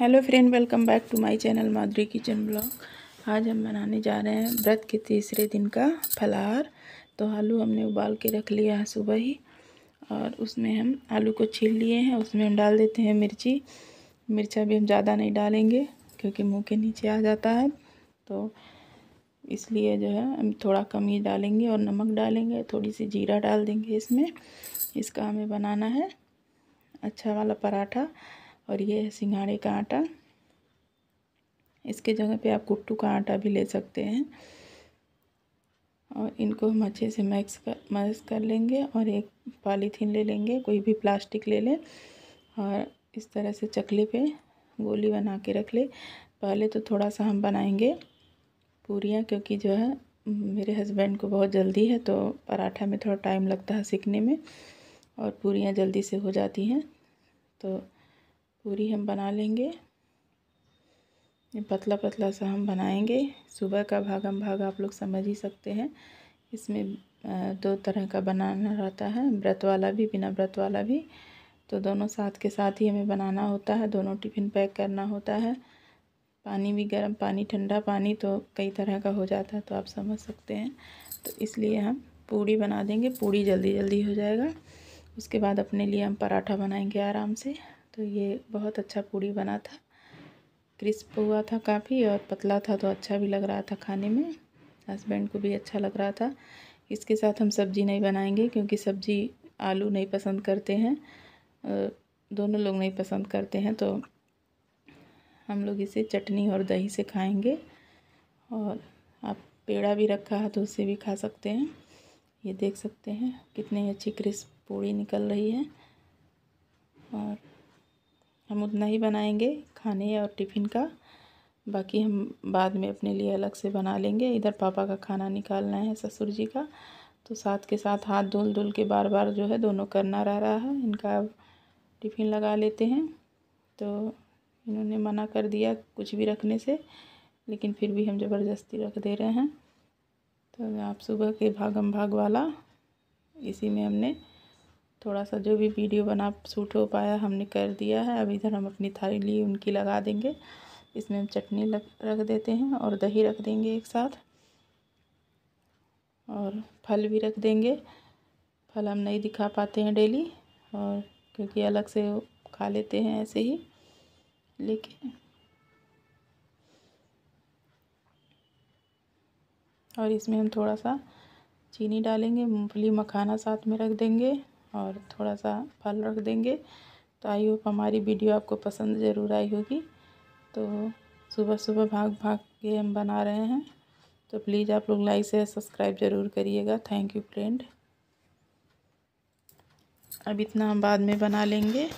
hello friend welcome back to my channel Madhuri kitchen blog आज हम बनाने जा रहे हैं व्रत के तीसरे दिन का फलाहार तो आलू हमने उबाल के रख लिया है सुबह ही और उसमें हम आलू को छील लिए हैं उसमें हम डाल देते हैं मिर्ची मिर्चा भी हम ज़्यादा नहीं डालेंगे क्योंकि मुंह के नीचे आ जाता है तो इसलिए जो है हम थोड़ा कम ही डालेंगे और नमक डालेंगे थोड़ी सी जीरा डाल देंगे इसमें इसका हमें बनाना है अच्छा वाला पराठा और ये है सिंघाड़े का आटा इसके जगह पे आप गुट्टू का आटा भी ले सकते हैं और इनको हम अच्छे से मैक्स कर मैक्स कर लेंगे और एक पॉलीथीन ले लेंगे कोई भी प्लास्टिक ले लें और इस तरह से चकले पे गोली बना के रख ले पहले तो थोड़ा सा हम बनाएंगे पूरियाँ क्योंकि जो है मेरे हस्बैंड को बहुत जल्दी है तो पराठा में थोड़ा टाइम लगता है सीखने में और पूरियाँ जल्दी से हो जाती हैं तो पूरी हम बना लेंगे पतला पतला सा हम बनाएंगे सुबह का भाग हम भाग आप लोग समझ ही सकते हैं इसमें दो तरह का बनाना रहता है व्रत वाला भी बिना व्रत वाला भी तो दोनों साथ के साथ ही हमें बनाना होता है दोनों टिफ़िन पैक करना होता है पानी भी गर्म पानी ठंडा पानी तो कई तरह का हो जाता है तो आप समझ सकते हैं तो इसलिए हम पूड़ी बना देंगे पूड़ी जल्दी जल्दी हो जाएगा उसके बाद अपने लिए हम पराठा बनाएंगे आराम से तो ये बहुत अच्छा पूड़ी बना था क्रिस्प हुआ था काफ़ी और पतला था तो अच्छा भी लग रहा था खाने में हस्बैंड को भी अच्छा लग रहा था इसके साथ हम सब्ज़ी नहीं बनाएंगे क्योंकि सब्ज़ी आलू नहीं पसंद करते हैं दोनों लोग नहीं पसंद करते हैं तो हम लोग इसे चटनी और दही से खाएंगे और आप पेड़ा भी रखा है तो उसे भी खा सकते हैं ये देख सकते हैं कितनी अच्छी क्रिस्प पूड़ी निकल रही है और हम उतना ही बनाएंगे खाने और टिफ़िन का बाकी हम बाद में अपने लिए अलग से बना लेंगे इधर पापा का खाना निकालना है ससुर जी का तो साथ के साथ हाथ धुल धुल के बार बार जो है दोनों करना रह रहा है इनका टिफ़िन लगा लेते हैं तो इन्होंने मना कर दिया कुछ भी रखने से लेकिन फिर भी हम ज़बरदस्ती रख दे रहे हैं तो आप सुबह के भागम भाग वाला इसी में हमने थोड़ा सा जो भी वीडियो बना सूट हो पाया हमने कर दिया है अब इधर हम अपनी थाली उनकी लगा देंगे इसमें हम चटनी लग रख देते हैं और दही रख देंगे एक साथ और फल भी रख देंगे फल हम नहीं दिखा पाते हैं डेली और क्योंकि अलग से खा लेते हैं ऐसे ही लेकिन और इसमें हम थोड़ा सा चीनी डालेंगे मूँगफली मखाना साथ में रख देंगे और थोड़ा सा फल रख देंगे तो आई होप हमारी वीडियो आपको पसंद ज़रूर आई होगी तो सुबह सुबह भाग भाग के हम बना रहे हैं तो प्लीज़ आप लोग लाइक से सब्सक्राइब ज़रूर करिएगा थैंक यू फ्रेंड अब इतना हम बाद में बना लेंगे